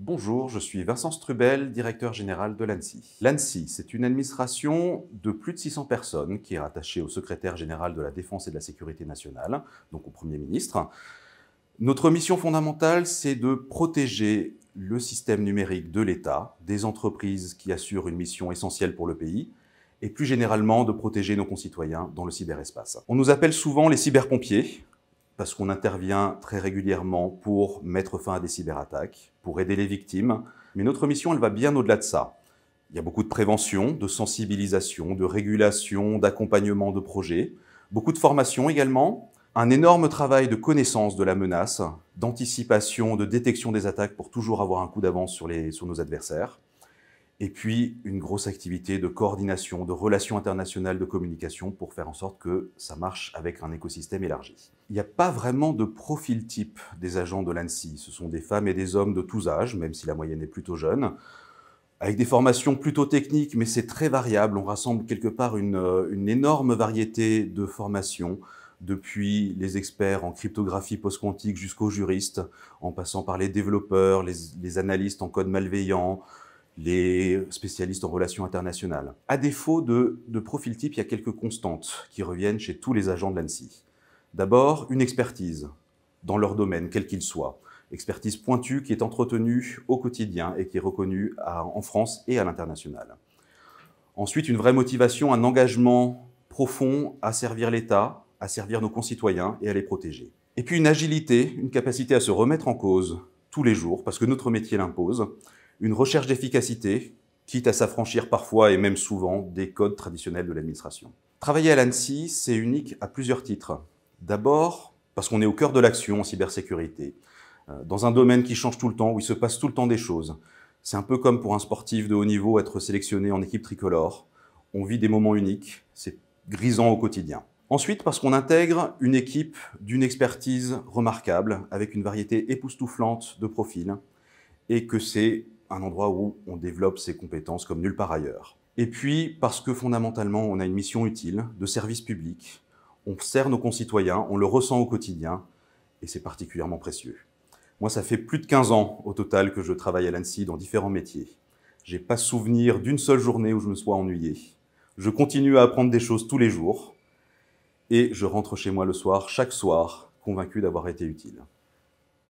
Bonjour, je suis Vincent Strubel, directeur général de l'ANSI. L'ANSI, c'est une administration de plus de 600 personnes qui est rattachée au secrétaire général de la Défense et de la Sécurité nationale, donc au Premier ministre. Notre mission fondamentale, c'est de protéger le système numérique de l'État, des entreprises qui assurent une mission essentielle pour le pays, et plus généralement de protéger nos concitoyens dans le cyberespace. On nous appelle souvent les cyberpompiers, parce qu'on intervient très régulièrement pour mettre fin à des cyberattaques, pour aider les victimes. Mais notre mission, elle va bien au-delà de ça. Il y a beaucoup de prévention, de sensibilisation, de régulation, d'accompagnement de projets, beaucoup de formation également, un énorme travail de connaissance de la menace, d'anticipation, de détection des attaques pour toujours avoir un coup d'avance sur, sur nos adversaires et puis une grosse activité de coordination, de relations internationales, de communication pour faire en sorte que ça marche avec un écosystème élargi. Il n'y a pas vraiment de profil type des agents de l'ANSI. Ce sont des femmes et des hommes de tous âges, même si la moyenne est plutôt jeune, avec des formations plutôt techniques, mais c'est très variable. On rassemble quelque part une, euh, énorme variété de formations, depuis les experts en cryptographie post-quantique jusqu'aux juristes, en passant par les développeurs, les analystes en code malveillant, les spécialistes en relations internationales. À défaut de, profil type, il y a quelques constantes qui reviennent chez tous les agents de l'ANSI. D'abord, une expertise dans leur domaine, quel qu'il soit. Expertise pointue qui est entretenue au quotidien et qui est reconnue en France et à l'international. Ensuite, une vraie motivation, un engagement profond à servir l'État, à servir nos concitoyens et à les protéger. Et puis une agilité, une capacité à se remettre en cause tous les jours, parce que notre métier l'impose, une recherche d'efficacité, quitte à s'affranchir parfois et même souvent des codes traditionnels de l'administration. Travailler à l'ANSI, c'est unique à plusieurs titres. D'abord, parce qu'on est au cœur de l'action en cybersécurité, euh, dans un domaine qui change tout le temps, où il se passe tout le temps des choses. C'est un peu comme pour un sportif de haut niveau être sélectionné en équipe tricolore. On vit des moments uniques, c'est grisant au quotidien. Ensuite, parce qu'on intègre une équipe d'une expertise remarquable, avec une variété époustouflante de profils, et que c'est un endroit où on développe ses compétences comme nulle part ailleurs. Et puis, parce que fondamentalement, on a une mission utile de service public, on sert nos concitoyens, on le ressent au quotidien, et c'est particulièrement précieux. Moi, ça fait plus de 15 ans au total que je travaille à l'ANSI dans différents métiers. Je n'ai pas souvenir d'une seule journée où je me sois ennuyé. Je continue à apprendre des choses tous les jours, et je rentre chez moi le soir, chaque soir, convaincu d'avoir été utile.